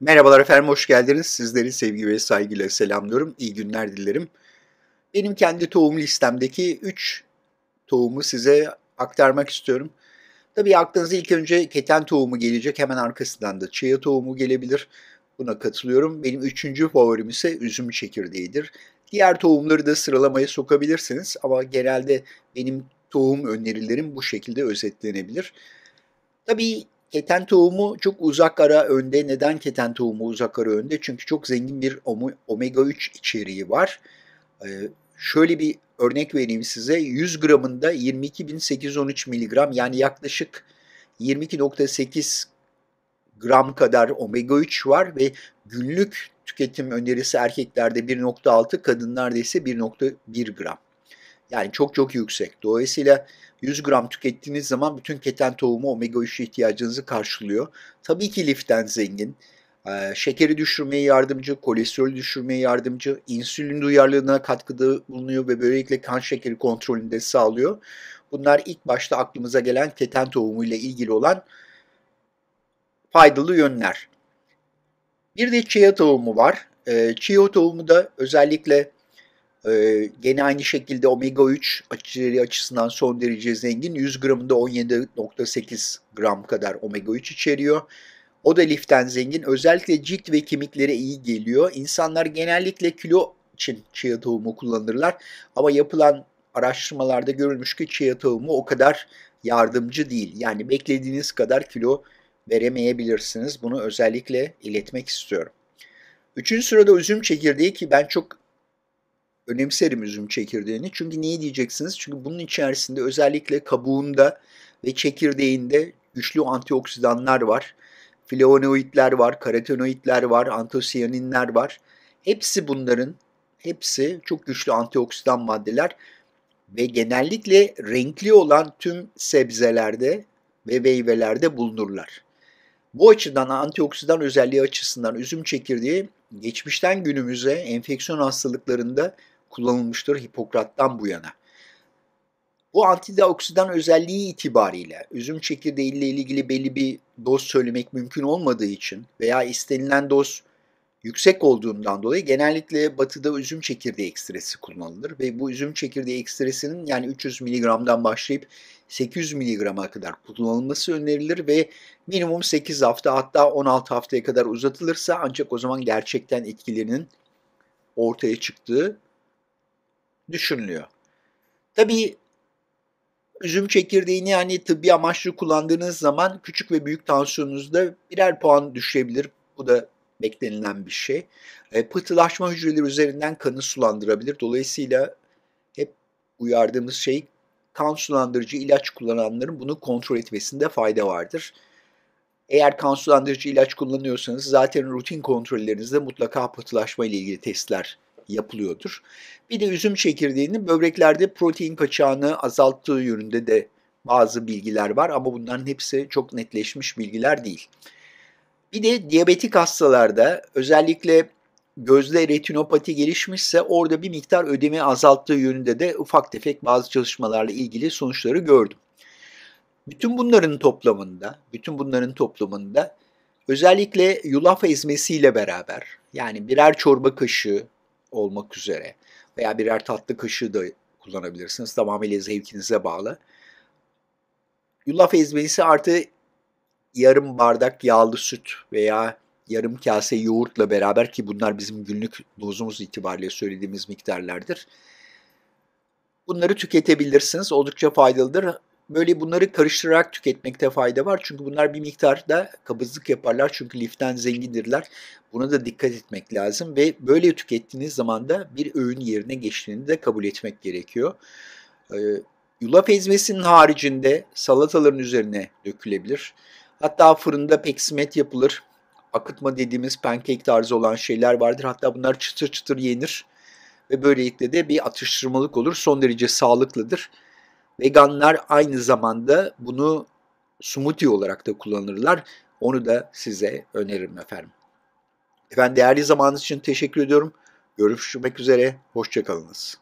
Merhabalar efendim, hoş geldiniz. Sizleri sevgi ve saygıyla selamlıyorum. İyi günler dilerim. Benim kendi tohum listemdeki 3 tohumu size aktarmak istiyorum. Tabii aklınıza ilk önce keten tohumu gelecek, hemen arkasından da chia tohumu gelebilir. Buna katılıyorum. Benim üçüncü favorim ise üzüm çekirdeğidir. Diğer tohumları da sıralamaya sokabilirsiniz ama genelde benim tohum önerilerim bu şekilde özetlenebilir. Tabii Keten tohumu çok uzak ara önde. Neden keten tohumu uzak ara önde? Çünkü çok zengin bir omega 3 içeriği var. Ee, şöyle bir örnek vereyim size. 100 gramında 22.813 miligram yani yaklaşık 22.8 gram kadar omega 3 var ve günlük tüketim önerisi erkeklerde 1.6, kadınlarda ise 1.1 gram. Yani çok çok yüksek. Dolayısıyla 100 gram tükettiğiniz zaman bütün keten tohumu omega 3 ihtiyacınızı karşılıyor. Tabii ki liften zengin. Ee, şekeri düşürmeye yardımcı, kolesterolü düşürmeye yardımcı, insülin duyarlılığına katkıda bulunuyor ve böylelikle kan şekeri kontrolünü de sağlıyor. Bunlar ilk başta aklımıza gelen keten tohumu ile ilgili olan faydalı yönler. Bir de chia tohumu var. Ee, chia tohumu da özellikle ee, gene aynı şekilde omega 3 açıları açısından son derece zengin. 100 gramında 17.8 gram kadar omega 3 içeriyor. O da liften zengin. Özellikle cilt ve kemiklere iyi geliyor. İnsanlar genellikle kilo için chia tohumu kullanırlar. Ama yapılan araştırmalarda görülmüş ki chia tohumu o kadar yardımcı değil. Yani beklediğiniz kadar kilo veremeyebilirsiniz. Bunu özellikle iletmek istiyorum. Üçüncü sırada üzüm çekirdeği ki ben çok önemserim üzüm çekirdeğini. Çünkü niye diyeceksiniz? Çünkü bunun içerisinde özellikle kabuğunda ve çekirdeğinde güçlü antioksidanlar var. Flavonoidler var, karotenoidler var, antosiyaninler var. Hepsi bunların, hepsi çok güçlü antioksidan maddeler ve genellikle renkli olan tüm sebzelerde ve meyvelerde bulunurlar. Bu açıdan antioksidan özelliği açısından üzüm çekirdeği geçmişten günümüze enfeksiyon hastalıklarında kullanılmıştır Hipokrat'tan bu yana. Bu antioksidan özelliği itibariyle üzüm çekirdeği ile ilgili belli bir doz söylemek mümkün olmadığı için veya istenilen doz yüksek olduğundan dolayı genellikle batıda üzüm çekirdeği ekstresi kullanılır ve bu üzüm çekirdeği ekstresinin yani 300 mg'dan başlayıp 800 mg'a kadar kullanılması önerilir ve minimum 8 hafta hatta 16 haftaya kadar uzatılırsa ancak o zaman gerçekten etkilerinin ortaya çıktığı düşünülüyor. Tabii üzüm çekirdeğini yani tıbbi amaçlı kullandığınız zaman küçük ve büyük tansiyonunuzda birer puan düşebilir. Bu da beklenilen bir şey. E, pıhtılaşma hücreleri üzerinden kanı sulandırabilir. Dolayısıyla hep uyardığımız şey kan sulandırıcı ilaç kullananların bunu kontrol etmesinde fayda vardır. Eğer kan sulandırıcı ilaç kullanıyorsanız zaten rutin kontrollerinizde mutlaka pıhtılaşma ile ilgili testler yapılıyordur. Bir de üzüm çekirdeğinin böbreklerde protein kaçağını azalttığı yönünde de bazı bilgiler var ama bunların hepsi çok netleşmiş bilgiler değil. Bir de diyabetik hastalarda özellikle gözde retinopati gelişmişse orada bir miktar ödemi azalttığı yönünde de ufak tefek bazı çalışmalarla ilgili sonuçları gördüm. Bütün bunların toplamında, bütün bunların toplamında özellikle yulaf ezmesiyle beraber yani birer çorba kaşığı olmak üzere veya birer tatlı kaşığı da kullanabilirsiniz. Tamamıyla zevkinize bağlı. Yulaf ezmesi artı yarım bardak yağlı süt veya yarım kase yoğurtla beraber ki bunlar bizim günlük dozumuz itibariyle söylediğimiz miktarlardır. Bunları tüketebilirsiniz. Oldukça faydalıdır. Böyle bunları karıştırarak tüketmekte fayda var. Çünkü bunlar bir miktar da kabızlık yaparlar. Çünkü liften zengindirler. Buna da dikkat etmek lazım ve böyle tükettiğiniz zaman da bir öğün yerine geçtiğini de kabul etmek gerekiyor. Ee, yulaf ezmesinin haricinde salataların üzerine dökülebilir. Hatta fırında peksimet yapılır. Akıtma dediğimiz pankek tarzı olan şeyler vardır. Hatta bunlar çıtır çıtır yenir ve böylelikle de bir atıştırmalık olur. Son derece sağlıklıdır. Veganlar aynı zamanda bunu smoothie olarak da kullanırlar. Onu da size öneririm efendim. Efendim değerli zamanınız için teşekkür ediyorum. Görüşmek üzere, hoşçakalınız.